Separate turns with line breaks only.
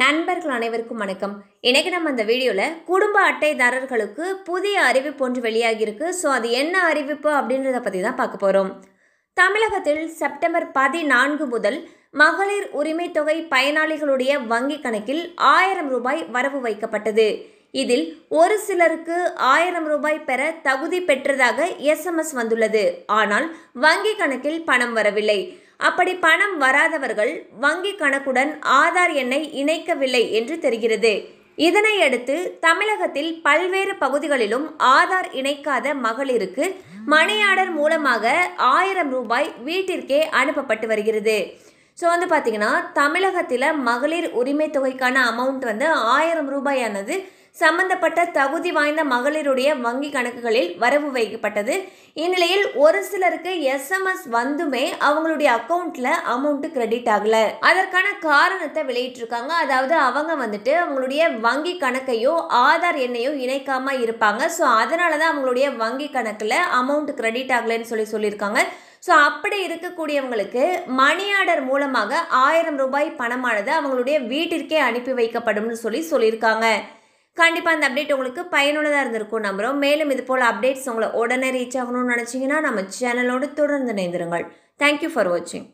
நண்பர்கள் அனைவருக்கும் வணக்கம் இன்றைக்கி நம்ம அந்த வீடியோவில் குடும்ப அட்டைதாரர்களுக்கு புதிய அறிவிப்பு ஒன்று வெளியாகியிருக்கு ஸோ அது என்ன அறிவிப்பு அப்படின்றத பற்றி தான் பார்க்க போகிறோம் தமிழகத்தில் செப்டம்பர் பதினான்கு முதல் மகளிர் உரிமை தொகை பயனாளிகளுடைய வங்கி கணக்கில் ஆயிரம் ரூபாய் வரவு வைக்கப்பட்டது இதில் ஒரு சிலருக்கு ஆயிரம் ரூபாய் பெற தகுதி பெற்றதாக எஸ்எம்எஸ் வந்துள்ளது ஆனால் வங்கி கணக்கில் பணம் வரவில்லை அப்படி பணம் வராதவர்கள் வங்கி கணக்குடன் ஆதார் எண்ணை இணைக்கவில்லை என்று தெரிகிறது இதனையடுத்து தமிழகத்தில் பல்வேறு பகுதிகளிலும் ஆதார் இணைக்காத மகளிருக்கு மணி ஆர்டர் மூலமாக ஆயிரம் ரூபாய் வீட்டிற்கே அனுப்பப்பட்டு வருகிறது ஸோ வந்து பார்த்திங்கன்னா தமிழகத்தில் மகளிர் உரிமை தொகைக்கான அமௌண்ட் வந்து ஆயிரம் ரூபாயானது சம்பந்தப்பட்ட தகுதி வாய்ந்த மகளிருடைய வங்கி கணக்குகளில் வரவு வைக்கப்பட்டது இந்நிலையில் ஒரு சிலருக்கு எஸ்எம்எஸ் வந்துமே அவங்களுடைய அக்கௌண்ட்ல அமௌண்ட் கிரெடிட் ஆகல அதற்கான காரணத்தை வெளியிட்டிருக்காங்க அதாவது அவங்க வந்துட்டு அவங்களுடைய வங்கி கணக்கையோ ஆதார் எண்ணையோ இணைக்காம இருப்பாங்க ஸோ அதனால தான் அவங்களுடைய வங்கி கணக்கில் அமௌண்ட் கிரெடிட் ஆகலைன்னு சொல்லி சொல்லியிருக்காங்க ஸோ அப்படி இருக்கக்கூடியவங்களுக்கு மணி ஆர்டர் மூலமாக ஆயிரம் ரூபாய் பணமானது அவங்களுடைய வீட்டிற்கே அனுப்பி வைக்கப்படும்னு சொல்லி சொல்லியிருக்காங்க கண்டிப்பாக அந்த அப்டேட் உங்களுக்கு பயனுள்ளதாக இருந்திருக்கும் நம்புகிறோம் மேலும் இது போல் அப்டேட்ஸ் உங்களை உடனே ரீச் ஆகணும்னு நினச்சிங்கன்னா நம்ம சேனலோடு தொடர்ந்து இணைந்துருங்கள் தேங்க்யூ ஃபார் வாட்சிங்